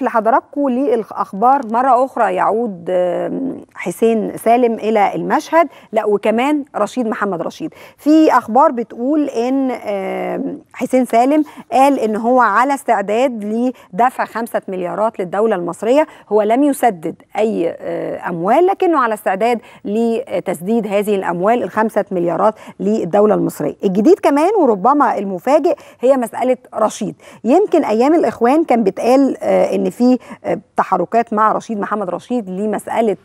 لحضراتكم للاخبار مره اخرى يعود حسين سالم الى المشهد لا وكمان رشيد محمد رشيد في اخبار بتقول ان حسين سالم قال ان هو على استعداد لدفع خمسة مليارات للدوله المصريه هو لم يسدد اي اموال لكنه على استعداد لتسديد هذه الاموال الخمسة مليارات للدوله المصريه الجديد كمان وربما المفاجئ هي مساله رشيد يمكن ايام الاخوان كان بيتقال آه، ان ان في آه، تحركات مع رشيد محمد رشيد لمساله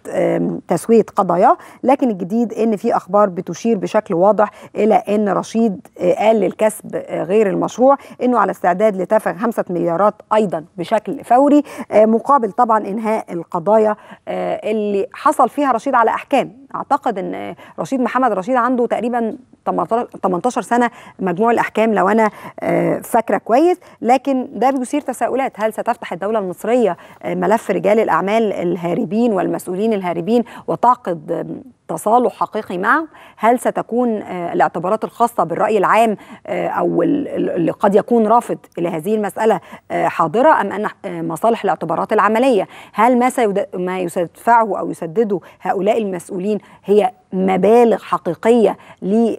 تسويه قضاياه لكن الجديد ان في اخبار بتشير بشكل واضح الى ان رشيد آه، قال للكسب آه، غير المشروع انه على استعداد لتفغ خمسة مليارات ايضا بشكل فوري مقابل طبعا انهاء القضايا اللي حصل فيها رشيد على احكام اعتقد ان رشيد محمد رشيد عنده تقريبا 18 سنه مجموع الاحكام لو انا آه، فاكره كويس لكن ده بيثير تساؤلات هل ستفتح الدوله المصريه آه، ملف رجال الاعمال الهاربين والمسؤولين الهاربين وتعقد تصالح حقيقي معه هل ستكون آه، الاعتبارات الخاصة بالرأي العام آه، أو اللي قد يكون رافض لهذه المسألة آه، حاضرة أم أن مصالح الاعتبارات العملية هل ما, ما يدفعه أو يسدده هؤلاء المسؤولين هي مبالغ حقيقية ل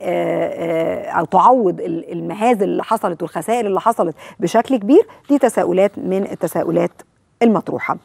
أو تعوض المهازل اللي حصلت والخسائر اللي حصلت بشكل كبير دي تساؤلات من التساؤلات المطروحة